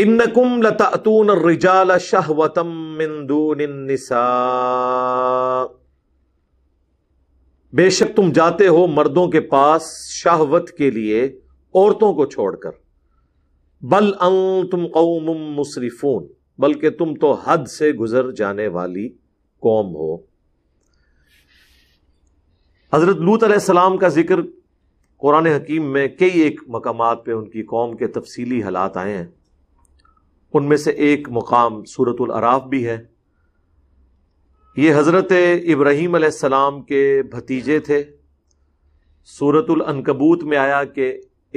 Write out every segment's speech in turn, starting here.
इन्नकुम लतातून रिजाल शहवतम निसा बेशक तुम जाते हो मर्दों के पास शाहवत के लिए औरतों को छोड़कर बल अंग तुम कौम मुसरफून बल्कि तुम तो हद से गुजर जाने वाली कौम हो हजरत लूत सलाम का जिक्र कुरान हकीम में कई एक मकाम पे उनकी कौम के तफसीली हालात आए हैं उनमें से एक मुकाम सूरत अराफ भी है ये हज़रत इब्राहीम सलाम के भतीजे थे सूरतुल अनकबूत में आया कि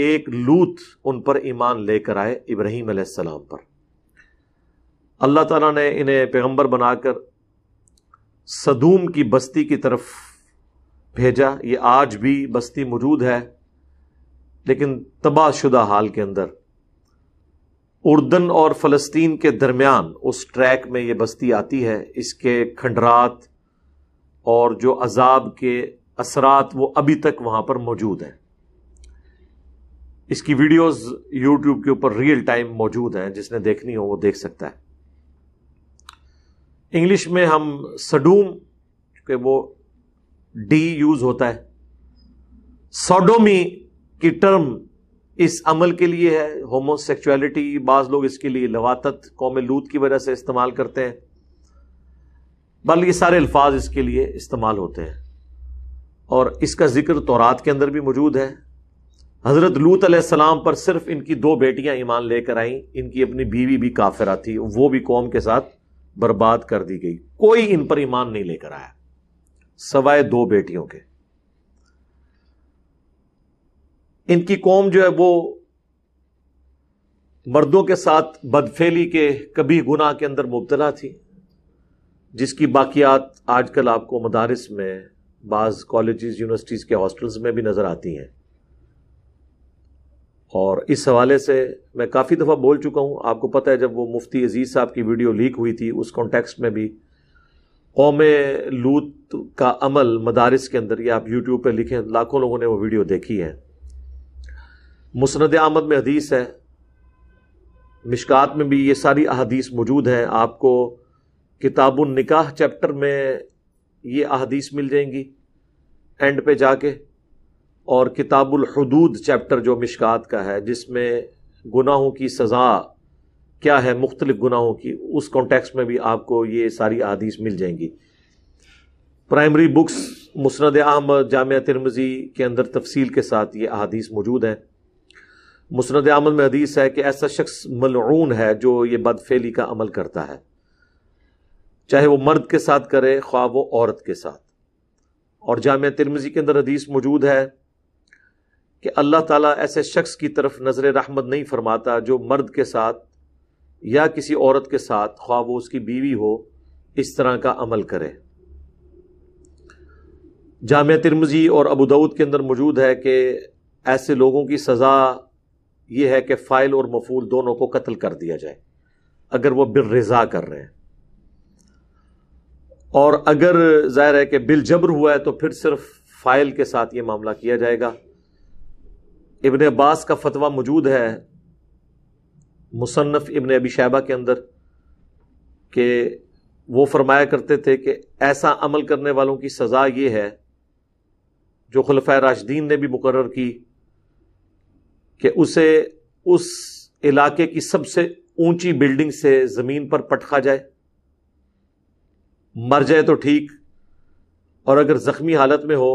एक लूत उन पर ईमान लेकर आए इब्राहीम सलाम पर अल्लाह तला ने इन्हें पैगंबर बनाकर सदूम की बस्ती की तरफ भेजा ये आज भी बस्ती मौजूद है लेकिन तबाहशुदा हाल के अंदर उर्दन और फ़लस्तीन के दरमियान उस ट्रैक में यह बस्ती आती है इसके खंडरात और जो अजाब के असरात वो अभी तक वहां पर मौजूद हैं इसकी वीडियोस यूट्यूब के ऊपर रियल टाइम मौजूद हैं जिसने देखनी हो वो देख सकता है इंग्लिश में हम सडूम के वो डी यूज होता है सोडोमी की टर्म इस अमल के लिए है होमोसेक्चुअलिटी बाज़ लोग इसके लिए लवातत कौम लूत की वजह से इस्तेमाल करते हैं बल्कि सारे अल्फाज इसके लिए इस्तेमाल होते हैं और इसका जिक्र तोरात के अंदर भी मौजूद है हज़रत लूत सलाम पर सिर्फ इनकी दो बेटियां ईमान लेकर आईं इनकी अपनी बीवी भी काफिरा थी वो भी कौम के साथ बर्बाद कर दी गई कोई इन पर ईमान नहीं लेकर आया सवाए दो बेटियों के इनकी कौम जो है वो मर्दों के साथ बदफेली के कभी गुनाह के अंदर मुबतला थी जिसकी बाकियात आजकल आपको मदारस में बाज़ कॉलेज यूनिवर्सिटीज़ के हॉस्टल्स में भी नज़र आती हैं और इस हवाले से मैं काफ़ी दफ़ा बोल चुका हूँ आपको पता है जब वो मुफ्ती अजीज़ साहब की वीडियो लीक हुई थी उस कॉन्टेक्स्ट में भी कौम लूत का अमल मदारस के अंदर ये आप यूट्यूब पर लिखें लाखों लोगों ने वो वीडियो देखी है मुसनद आमद में हदीस है मिशकात में भी ये सारी अदीस मौजूद हैं आपको किताबुल निकाह चैप्टर में ये अदीस मिल जाएंगी एंड पे जाके और किताबुल हदूद चैप्टर जो मिशकात का है जिसमें गुनाहों की सज़ा क्या है मुख्तलिफ गुनाहों की उस कॉन्टेक्स में भी आपको ये सारी अदीस मिल जाएंगी प्राइमरी बुक्स मुसनद अहमद जाम तिरमजी के अंदर तफसील के साथ ये अदीस मौजूद हैं मुसरद आमद में हदीस है कि ऐसा शख्स मलून है जो ये बदफेली का अमल करता है चाहे वो मर्द के साथ करे ख्वाब वो औरत के साथ और जाम तिरमजी के अंदर हदीस मौजूद है कि अल्लाह ताला ऐसे शख्स की तरफ नज़र रहमत नहीं फरमाता जो मर्द के साथ या किसी औरत के साथ ख्वा वो उसकी बीवी हो इस तरह का अमल करे जाम तिरमजी और अबू दाऊद के अंदर मौजूद है कि ऐसे लोगों की सज़ा यह है कि फ़ाइल और मफूल दोनों को कत्ल कर दिया जाए अगर वह बिल रज़ा कर रहे हैं और अगर ज़ाहिर है कि बिल जबर हुआ है तो फिर सिर्फ फ़ाइल के साथ ये मामला किया जाएगा इबन अब्बास का फतवा मौजूद है मुसन्फ इबन अबी शैबा के अंदर के वो फरमाया करते थे कि ऐसा अमल करने वालों की सज़ा ये है जो खलफा राशदीन ने भी मुकर की कि उसे उस इलाके की सबसे ऊंची बिल्डिंग से ज़मीन पर पटखा जाए मर जाए तो ठीक और अगर ज़ख्मी हालत में हो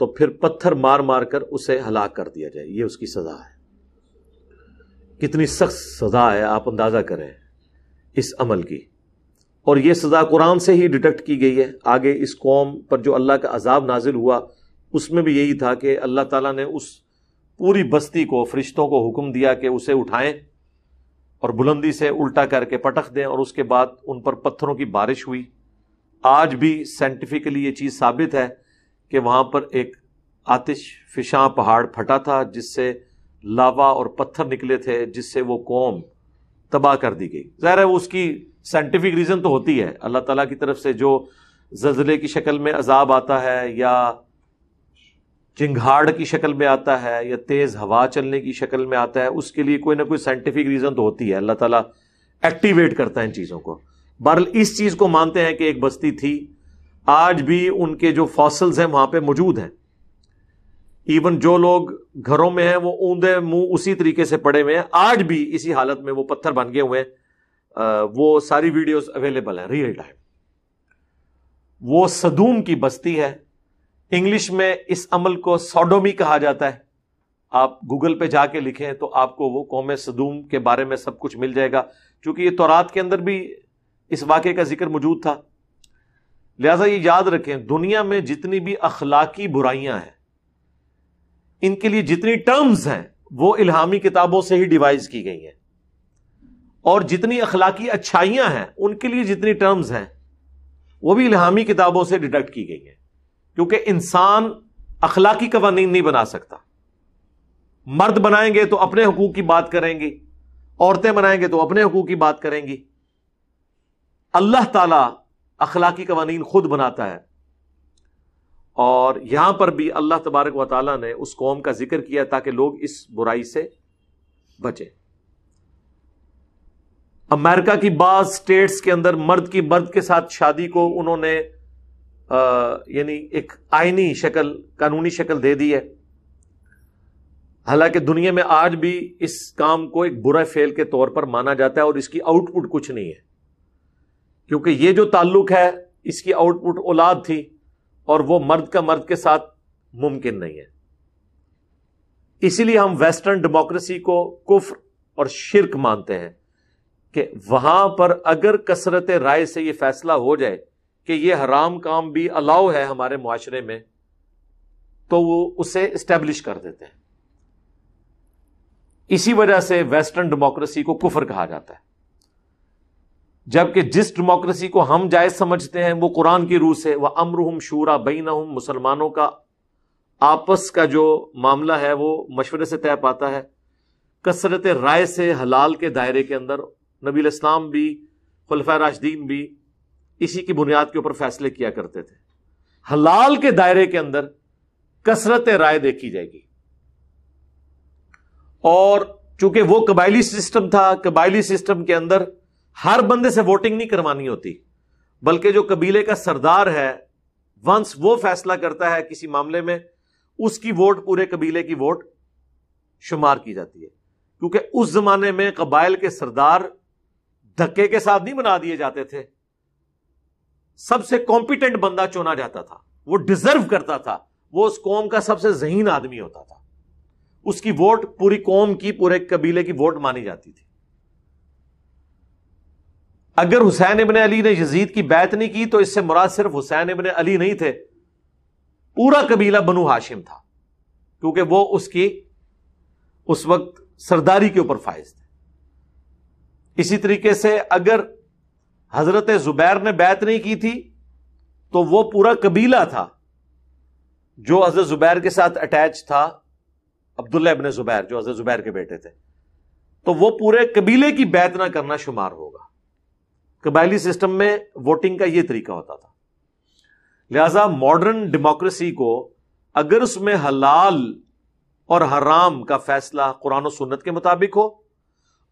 तो फिर पत्थर मार मार कर उसे हलाक कर दिया जाए ये उसकी सज़ा है कितनी सख्त सज़ा है आप अंदाज़ा करें इस अमल की और ये सज़ा कुरान से ही डिटेक्ट की गई है आगे इस कौम पर जो अल्लाह का अजाब नाजिल हुआ उसमें भी यही था कि अल्लाह ताला ने उस पूरी बस्ती को फरिश्तों को हुक्म दिया कि उसे उठाएं और बुलंदी से उल्टा करके पटख दें और उसके बाद उन पर पत्थरों की बारिश हुई आज भी साइंटिफिकली ये चीज़ साबित है कि वहाँ पर एक आतिश फिशा पहाड़ फटा था जिससे लावा और पत्थर निकले थे जिससे वो कौम तबाह कर दी गई ज़ाहिर है उसकी साइंटिफिक रीज़न तो होती है अल्लाह ताला की तरफ से जो जल्जले की शक्ल में अजाब आता है या चिंगाड़ की शक्ल में आता है या तेज़ हवा चलने की शक्ल में आता है उसके लिए कोई ना कोई साइंटिफिक रीज़न तो होती है अल्लाह ताला एक्टिवेट करता है इन चीज़ों को बहरल इस चीज़ को मानते हैं कि एक बस्ती थी आज भी उनके जो फॉसल्स हैं वहां पे मौजूद हैं इवन जो लोग घरों में हैं वो ऊंधे मुंह उसी तरीके से पड़े हुए हैं आज भी इसी हालत में वो पत्थर बन गए हुए हैं वो सारी वीडियोज अवेलेबल है रियल टाइम वो सदूम की बस्ती है इंग्लिश में इस अमल को सोडोमी कहा जाता है आप गूगल पे जाके लिखें तो आपको वो कौम सदूम के बारे में सब कुछ मिल जाएगा क्योंकि ये तोरात के अंदर भी इस वाक्य का जिक्र मौजूद था लिहाजा ये याद रखें दुनिया में जितनी भी अखलाकी बुराइयां हैं इनके लिए जितनी टर्म्स हैं वो इल्हामी किताबों से ही डिवाइज की गई हैं और जितनी अखलाकी अच्छाइयां हैं उनके लिए जितनी टर्म्स हैं वो भी इल्हामी किताबों से डिडक्ट की गई हैं क्योंकि इंसान अखलाकी कवानीन नहीं बना सकता मर्द बनाएंगे तो अपने हकूक की बात करेंगी औरतें बनाएंगे तो अपने हकूक की बात करेंगी अल्लाह ताला अखलाकी कवानीन खुद बनाता है और यहां पर भी अल्लाह तबारक व ताली ने उस कौम का जिक्र किया ताकि लोग इस बुराई से बचे अमेरिका की बाज स्टेट्स के अंदर मर्द की मर्द के साथ शादी को उन्होंने यानी एक आइनी शक्ल कानूनी शक्ल दे दी है हालांकि दुनिया में आज भी इस काम को एक बुरा फेल के तौर पर माना जाता है और इसकी आउटपुट कुछ नहीं है क्योंकि ये जो ताल्लुक है इसकी आउटपुट औलाद थी और वो मर्द का मर्द के साथ मुमकिन नहीं है इसीलिए हम वेस्टर्न डेमोक्रेसी को कुफ्र और शिरक मानते हैं कि वहां पर अगर कसरत राय से यह फैसला हो जाए कि ये हराम काम भी अलाउ है हमारे माशरे में तो वो उसे इस्टेब्लिश कर देते हैं इसी वजह से वेस्टर्न डेमोक्रेसी को कुफर कहा जाता है जबकि जिस डेमोक्रेसी को हम जायज समझते हैं वो कुरान की रूह से वह अमर हम शूरा बीन मुसलमानों का आपस का जो मामला है वो मशवरे से तय पाता है कसरत राय से हलाल के दायरे के अंदर नबी इस्लाम भी खुलफा राशदीन भी इसी की बुनियाद के ऊपर फैसले किया करते थे हलाल के दायरे के अंदर कसरत राय देखी जाएगी और चूंकि वो कबायली सिस्टम था कबायली सिस्टम के अंदर हर बंदे से वोटिंग नहीं करवानी होती बल्कि जो कबीले का सरदार है वंस वो फैसला करता है किसी मामले में उसकी वोट पूरे कबीले की वोट शुमार की जाती है क्योंकि उस जमाने में कबाइल के सरदार धक्के के साथ नहीं बना दिए जाते थे सबसे कॉम्पिटेंट बंदा चुना जाता था वो डिजर्व करता था वो उस कौम का सबसे जहीन आदमी होता था उसकी वोट पूरी कौम की पूरे कबीले की वोट मानी जाती थी अगर हुसैन इबन अली ने यजीद की बैत नहीं की तो इससे मुराद सिर्फ हुसैन इबन अली नहीं थे पूरा कबीला बनु हाशिम था क्योंकि वो उसकी उस वक्त सरदारी के ऊपर फायज थे इसी तरीके से अगर हजरत जुबैर ने बैत नहीं की थी तो वो पूरा कबीला था जो हजरत जुबैर के साथ अटैच था अब्दुल्ला इबन जुबैर जो हजरत जुबैर के बेटे थे तो वो पूरे कबीले की बैत ना करना शुमार होगा कबायली सिस्टम में वोटिंग का ये तरीका होता था लिहाजा मॉडर्न डेमोक्रेसी को अगर उसमें हलाल और हराम का फैसला कुरान और सुन्नत के मुताबिक हो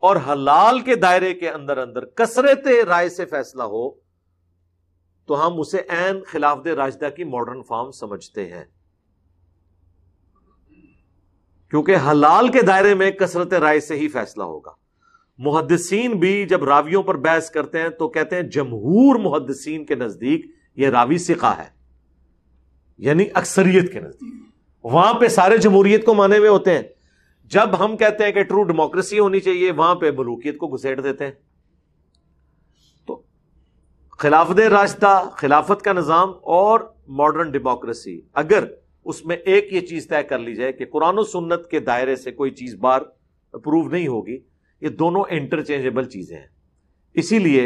और हलाल के दायरे के अंदर अंदर कसरत राय से फैसला हो तो हम उसे एन खिलाफ दे राजदा की मॉडर्न फॉर्म समझते हैं क्योंकि हलाल के दायरे में कसरत राय से ही फैसला होगा मुहदसिन भी जब रावियों पर बहस करते हैं तो कहते हैं जमहूर मुहदसिन के नजदीक यह रावी सिका है यानी अक्सरियत के नजदीक वहां पर सारे जमहूरियत को माने हुए होते हैं जब हम कहते हैं कि ट्रू डेमोक्रेसी होनी चाहिए वहां पे मलूकियत को घुसेड़ देते हैं तो खिलाफत रास्ता खिलाफत का निज़ाम और मॉडर्न डेमोक्रेसी अगर उसमें एक ये चीज तय कर ली जाए कि कुरान सुन्नत के दायरे से कोई चीज बार अप्रूव नहीं होगी ये दोनों इंटरचेंजेबल चीजें हैं इसीलिए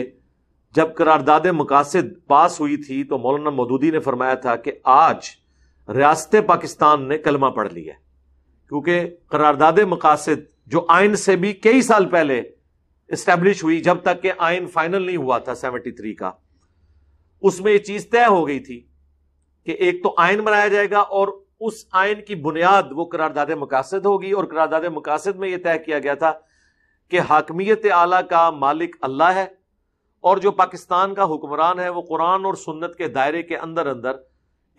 जब करारदाद मकासद पास हुई थी तो मौलाना मदूदी ने फरमाया था कि आज रियासत पाकिस्तान ने कलमा पढ़ लिया है क्योंकि करारदाद मकासद जो आइन से भी कई साल पहले इस्टेब्लिश हुई जब तक कि आइन फाइनल नहीं हुआ था सेवेंटी थ्री का उसमें यह चीज तय हो गई थी कि एक तो आइन बनाया जाएगा और उस आइन की बुनियाद वो करारदाद मकासद होगी और करारदाद मकासद में यह तय किया गया था कि हाकमियत आला का मालिक अल्लाह है और जो पाकिस्तान का हुक्मरान है वो कुरान और सुन्नत के दायरे के अंदर अंदर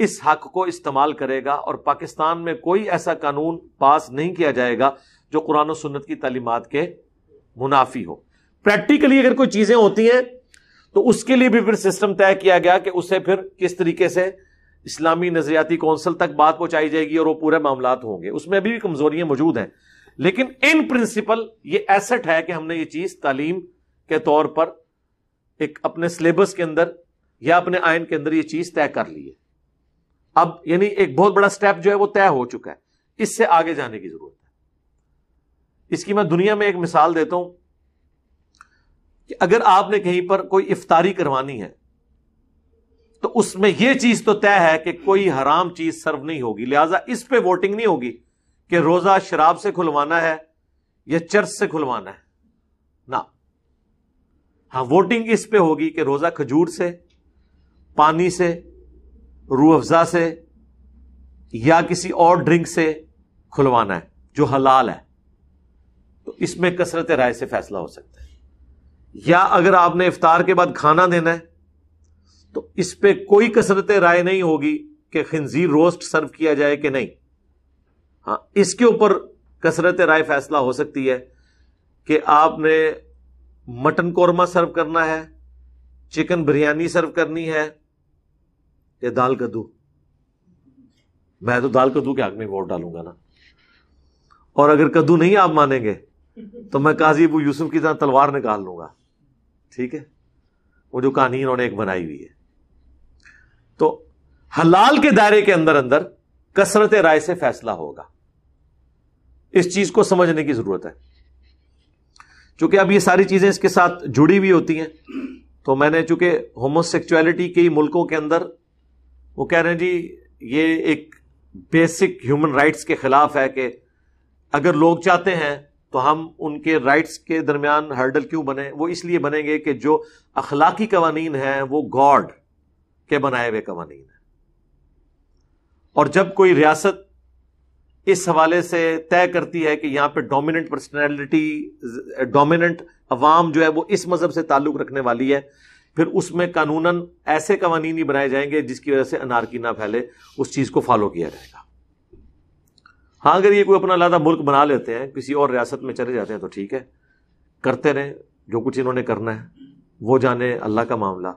इस हक को इस्तेमाल करेगा और पाकिस्तान में कोई ऐसा कानून पास नहीं किया जाएगा जो कुरान और सुन्नत की तालीमत के मुनाफी हो प्रैक्टिकली अगर कोई चीज़ें होती हैं तो उसके लिए भी फिर सिस्टम तय किया गया कि उसे फिर किस तरीके से इस्लामी नजरियाती कौंसिल तक बात पहुंचाई जाएगी और वो पूरे मामला होंगे उसमें अभी भी कमजोरियां मौजूद हैं लेकिन इन प्रिंसिपल ये एसेट है कि हमने ये चीज तालीम के तौर पर एक अपने सिलेबस के अंदर या अपने आयन के अंदर ये चीज तय कर ली है अब यानी एक बहुत बड़ा स्टेप जो है वो तय हो चुका है इससे आगे जाने की जरूरत है इसकी मैं दुनिया में एक मिसाल देता हूं कि अगर आपने कहीं पर कोई इफ्तारी करवानी है तो उसमें यह चीज तो तय है कि कोई हराम चीज सर्व नहीं होगी लिहाजा इस पे वोटिंग नहीं होगी कि रोजा शराब से खुलवाना है या चर्च से खुलवाना है ना हाँ वोटिंग इस पे होगी कि रोजा खजूर से पानी से रू अफजा से या किसी और ड्रिंक से खुलवाना है जो हलाल है तो इसमें कसरत राय से फैसला हो सकता है या अगर आपने इफ्तार के बाद खाना देना है तो इस पर कोई कसरत राय नहीं होगी कि खिंजीर रोस्ट सर्व किया जाए कि नहीं हाँ इसके ऊपर कसरत राय फैसला हो सकती है कि आपने मटन कौरमा सर्व करना है चिकन बिरयानी सर्व करनी है या दाल कद्दू मैं तो दाल कद्दू के हक में वोट डालूंगा ना और अगर कद्दू नहीं आप मानेंगे तो मैं काजी अबू यूसुफ की तरह तलवार निकाल लूंगा ठीक है वो जो कहानी उन्होंने एक बनाई हुई है तो हलाल के दायरे के अंदर अंदर कसरत राय से फैसला होगा इस चीज को समझने की जरूरत है चूंकि अब ये सारी चीजें इसके साथ जुड़ी हुई होती हैं तो मैंने चूंकि होमोसेक्चुअलिटी कई मुल्कों के अंदर वो कह रहे हैं जी ये एक बेसिक ह्यूमन राइट्स के खिलाफ है कि अगर लोग चाहते हैं तो हम उनके राइट्स के दरमियान हर्डल क्यों बने वो इसलिए बनेंगे कि जो अखलाकी कवानीन है वो गॉड के बनाए हुए कवानीन है और जब कोई रियासत इस हवाले से तय करती है कि यहां पे डोमिनेंट पर्सनैलिटी डोमिनेंट अवाम जो है वो इस मज़हब से ताल्लुक़ रखने वाली है फिर उसमें कानूनन ऐसे कवानीन ही बनाए जाएंगे जिसकी वजह से अनारकी ना फैले उस चीज़ को फॉलो किया जाएगा हाँ अगर ये कोई अपना अलादा मुल्क बना लेते हैं किसी और रियासत में चले जाते हैं तो ठीक है करते रहे जो कुछ इन्होंने करना है वो जाने अल्लाह का मामला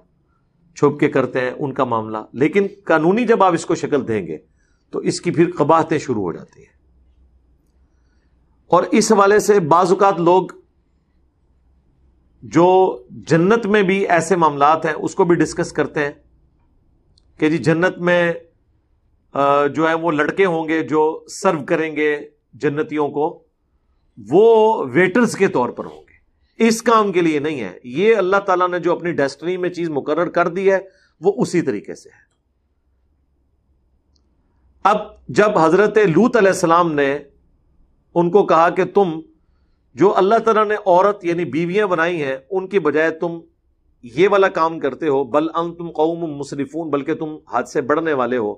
छुप के करते हैं उनका मामला लेकिन कानूनी जब आप इसको शक्ल देंगे तो इसकी फिर कबाहतें शुरू हो जाती हैं और इस हवाले से बाजुकात लोग जो जन्नत में भी ऐसे मामलात हैं उसको भी डिस्कस करते हैं कि जी जन्नत में जो है वो लड़के होंगे जो सर्व करेंगे जन्नतियों को वो वेटर्स के तौर पर होंगे इस काम के लिए नहीं है ये अल्लाह ताला ने जो अपनी डेस्टनी में चीज मुकर्र कर दी है वो उसी तरीके से है अब जब हजरत लूत अलैहिस्सलाम ने उनको कहा कि तुम जो अल्लाह तला ने औरत यानी बीवियां बनाई हैं उनकी बजाय तुम ये वाला काम करते हो बल अंग तुम कौम मुसरिफून बल्कि तुम हाथ से बढ़ने वाले हो